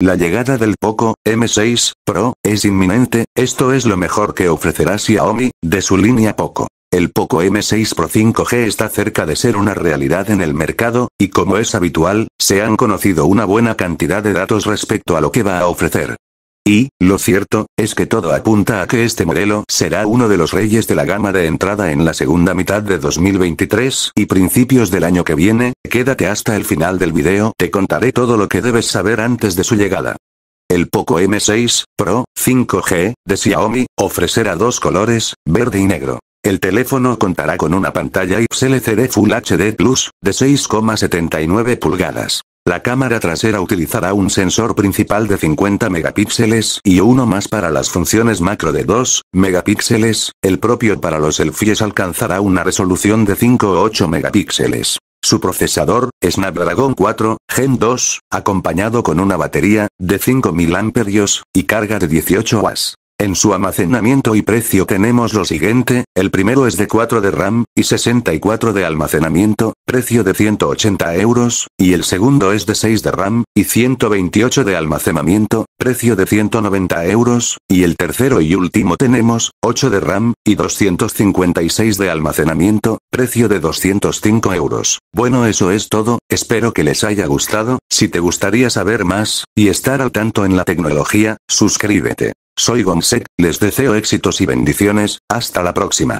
La llegada del Poco M6 Pro es inminente, esto es lo mejor que ofrecerá Xiaomi, de su línea Poco. El Poco M6 Pro 5G está cerca de ser una realidad en el mercado, y como es habitual, se han conocido una buena cantidad de datos respecto a lo que va a ofrecer. Y, lo cierto, es que todo apunta a que este modelo será uno de los reyes de la gama de entrada en la segunda mitad de 2023 y principios del año que viene, quédate hasta el final del video, te contaré todo lo que debes saber antes de su llegada. El Poco M6 Pro 5G de Xiaomi ofrecerá dos colores, verde y negro. El teléfono contará con una pantalla IPS LCD Full HD Plus de 6,79 pulgadas. La cámara trasera utilizará un sensor principal de 50 megapíxeles y uno más para las funciones macro de 2 megapíxeles, el propio para los selfies alcanzará una resolución de 5 o 8 megapíxeles. Su procesador, Snapdragon 4 Gen 2, acompañado con una batería de 5000 amperios y carga de 18 watts. En su almacenamiento y precio tenemos lo siguiente, el primero es de 4 de RAM y 64 de almacenamiento, precio de 180 euros, y el segundo es de 6 de RAM, y 128 de almacenamiento, precio de 190 euros, y el tercero y último tenemos, 8 de RAM, y 256 de almacenamiento, precio de 205 euros. Bueno eso es todo, espero que les haya gustado, si te gustaría saber más, y estar al tanto en la tecnología, suscríbete. Soy Gonsec, les deseo éxitos y bendiciones, hasta la próxima.